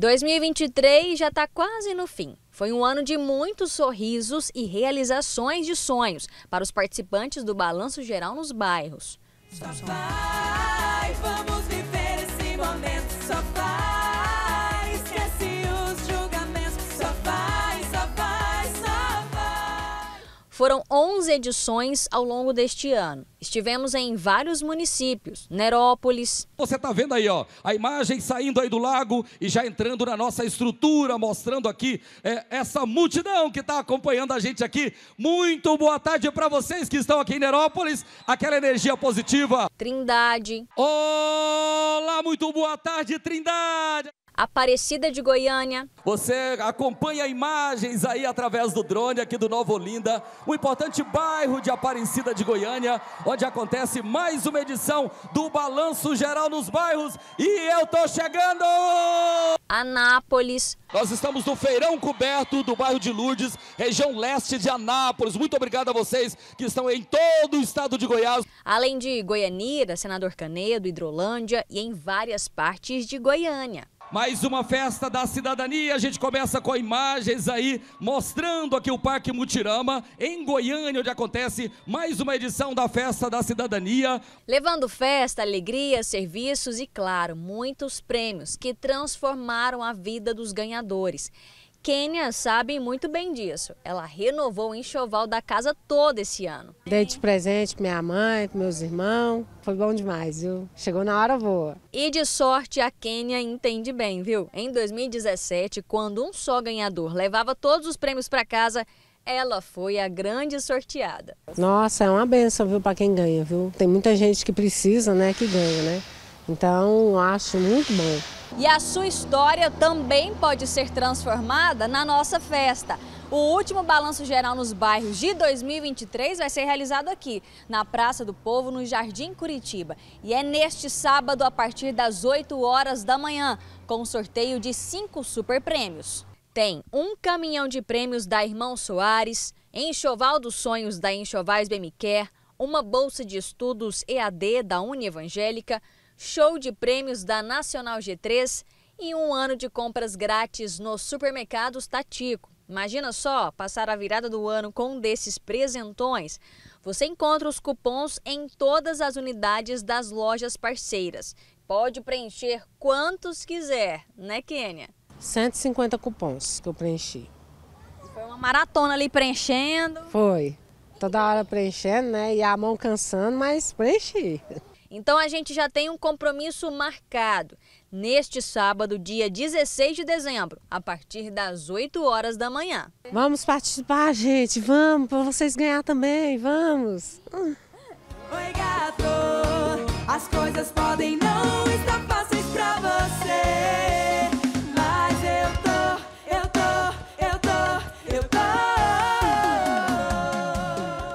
2023 já está quase no fim. Foi um ano de muitos sorrisos e realizações de sonhos para os participantes do Balanço Geral nos bairros. Papai, vamos ver. Foram 11 edições ao longo deste ano. Estivemos em vários municípios, Nerópolis. Você está vendo aí, ó, a imagem saindo aí do lago e já entrando na nossa estrutura, mostrando aqui é, essa multidão que está acompanhando a gente aqui. Muito boa tarde para vocês que estão aqui em Nerópolis, aquela energia positiva. Trindade. Olá, muito boa tarde, Trindade. Aparecida de Goiânia. Você acompanha imagens aí através do drone aqui do Nova Olinda, o um importante bairro de Aparecida de Goiânia, onde acontece mais uma edição do Balanço Geral nos Bairros. E eu tô chegando! Anápolis. Nós estamos no Feirão Coberto do bairro de Lourdes, região leste de Anápolis. Muito obrigado a vocês que estão em todo o estado de Goiás. Além de Goianira, Senador Canedo, Hidrolândia e em várias partes de Goiânia. Mais uma festa da cidadania. A gente começa com imagens aí mostrando aqui o Parque Mutirama em Goiânia, onde acontece mais uma edição da festa da cidadania. Levando festa, alegria, serviços e, claro, muitos prêmios que transformaram a vida dos ganhadores. Kênia sabe muito bem disso. Ela renovou o enxoval da casa todo esse ano. Dei de presente para minha mãe, para meus irmãos. Foi bom demais, viu? Chegou na hora boa. E de sorte a Kenya entende bem, viu? Em 2017, quando um só ganhador levava todos os prêmios para casa, ela foi a grande sorteada. Nossa, é uma benção, viu, para quem ganha, viu? Tem muita gente que precisa, né, que ganha, né? Então, acho muito bom. E a sua história também pode ser transformada na nossa festa. O último balanço geral nos bairros de 2023 vai ser realizado aqui, na Praça do Povo, no Jardim Curitiba. E é neste sábado, a partir das 8 horas da manhã, com o sorteio de cinco super prêmios. Tem um caminhão de prêmios da Irmão Soares, Enxoval dos Sonhos da Enxovais BMQ, uma bolsa de estudos EAD da Uni Evangélica, show de prêmios da Nacional G3 e um ano de compras grátis nos supermercados Tatico. Imagina só, passar a virada do ano com um desses presentões. Você encontra os cupons em todas as unidades das lojas parceiras. Pode preencher quantos quiser, né, Kênia? 150 cupons que eu preenchi. Foi uma maratona ali preenchendo. Foi. Toda hora preenchendo, né? E a mão cansando, mas preenchi. Então a gente já tem um compromisso marcado neste sábado, dia 16 de dezembro, a partir das 8 horas da manhã. Vamos participar, gente, vamos, para vocês ganhar também, vamos. Oi, gato, as coisas podem não